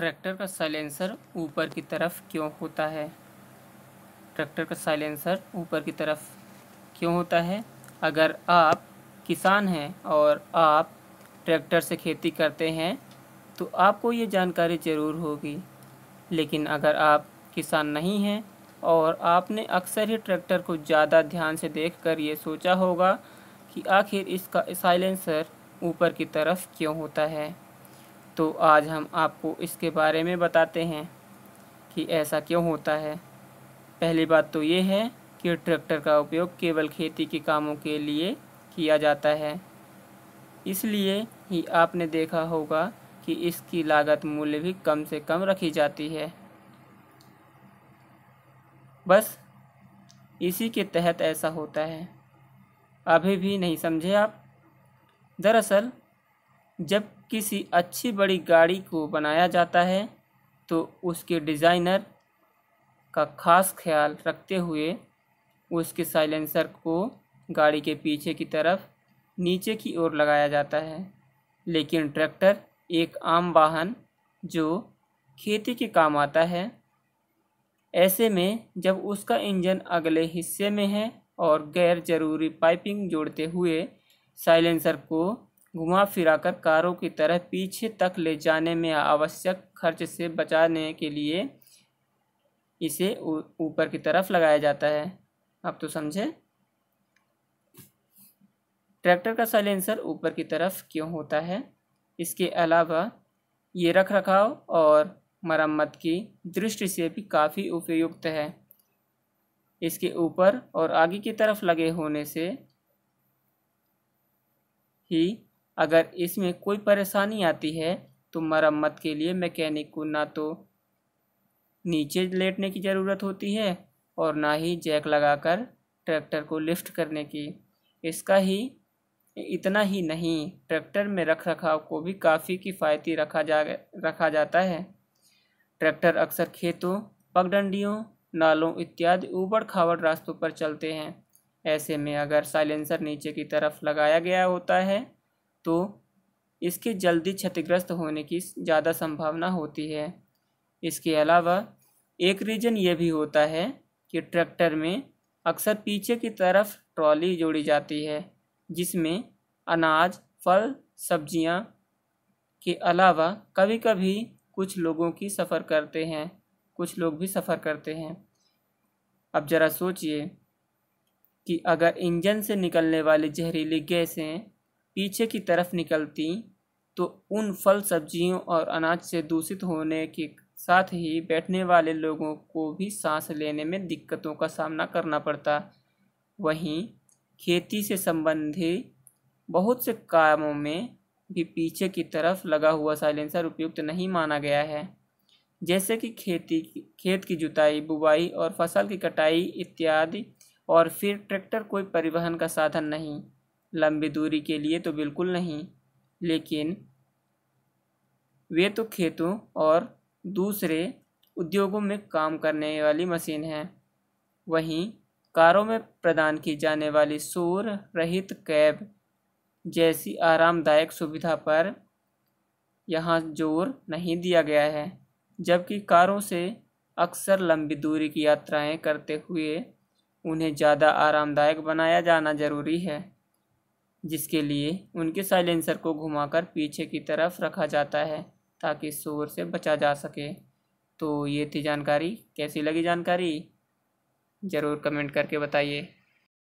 tractor का silencer ऊपर की तरफ क्यों होता है ट्रैक्टर का साइलेंसर ऊपर की तरफ क्यों होता है अगर आप किसान हैं और आप ट्रैक्टर से खेती करते हैं तो आपको ये जानकारी ज़रूर होगी लेकिन अगर आप किसान नहीं हैं और आपने अक्सर ही ट्रैक्टर को ज़्यादा ध्यान से देखकर ये सोचा होगा कि आखिर इसका साइलेंसर ऊपर की तरफ क्यों होता है तो आज हम आपको इसके बारे में बताते हैं कि ऐसा क्यों होता है पहली बात तो ये है कि ट्रैक्टर का उपयोग केवल खेती के कामों के लिए किया जाता है इसलिए ही आपने देखा होगा कि इसकी लागत मूल्य भी कम से कम रखी जाती है बस इसी के तहत ऐसा होता है अभी भी नहीं समझे आप दरअसल जब किसी अच्छी बड़ी गाड़ी को बनाया जाता है तो उसके डिज़ाइनर का खास ख्याल रखते हुए उसके साइलेंसर को गाड़ी के पीछे की तरफ नीचे की ओर लगाया जाता है लेकिन ट्रैक्टर एक आम वाहन जो खेती के काम आता है ऐसे में जब उसका इंजन अगले हिस्से में है और गैर जरूरी पाइपिंग जोड़ते हुए साइलेंसर को घुमा फिराकर कारों की तरह पीछे तक ले जाने में आवश्यक खर्च से बचाने के लिए इसे ऊपर की तरफ लगाया जाता है आप तो समझे ट्रैक्टर का साइलेंसर ऊपर की तरफ क्यों होता है इसके अलावा ये रख रखाव और मरम्मत की दृष्टि से भी काफ़ी उपयुक्त है इसके ऊपर और आगे की तरफ लगे होने से ही अगर इसमें कोई परेशानी आती है तो मरम्मत के लिए मैकेनिक को ना तो नीचे लेटने की ज़रूरत होती है और ना ही जैक लगाकर ट्रैक्टर को लिफ्ट करने की इसका ही इतना ही नहीं ट्रैक्टर में रख रखाव को भी काफ़ी किफ़ायती रखा जा रखा जाता है ट्रैक्टर अक्सर खेतों पगडंडियों नालों इत्यादि ऊबड़ खावड़ रास्तों पर चलते हैं ऐसे में अगर साइलेंसर नीचे की तरफ लगाया गया होता है तो इसके जल्दी क्षतिग्रस्त होने की ज़्यादा संभावना होती है इसके अलावा एक रीज़न ये भी होता है कि ट्रैक्टर में अक्सर पीछे की तरफ ट्रॉली जोड़ी जाती है जिसमें अनाज फल सब्जियां के अलावा कभी कभी कुछ लोगों की सफ़र करते हैं कुछ लोग भी सफ़र करते हैं अब ज़रा सोचिए कि अगर इंजन से निकलने वाली जहरीली गैसें पीछे की तरफ निकलती तो उन फल सब्जियों और अनाज से दूषित होने के साथ ही बैठने वाले लोगों को भी सांस लेने में दिक्कतों का सामना करना पड़ता वहीं खेती से संबंधी बहुत से कामों में भी पीछे की तरफ लगा हुआ साइलेंसर उपयुक्त नहीं माना गया है जैसे कि खेती खेत की जुताई बुवाई और फसल की कटाई इत्यादि और फिर ट्रैक्टर कोई परिवहन का साधन नहीं लंबी दूरी के लिए तो बिल्कुल नहीं लेकिन वे तो खेतों और दूसरे उद्योगों में काम करने वाली मशीन हैं वहीं कारों में प्रदान की जाने वाली शोर रहित कैब जैसी आरामदायक सुविधा पर यहाँ जोर नहीं दिया गया है जबकि कारों से अक्सर लंबी दूरी की यात्राएं करते हुए उन्हें ज़्यादा आरामदायक बनाया जाना ज़रूरी है जिसके लिए उनके साइलेंसर को घुमाकर पीछे की तरफ रखा जाता है ताकि शोर से बचा जा सके तो ये थी जानकारी कैसी लगी जानकारी ज़रूर कमेंट करके बताइए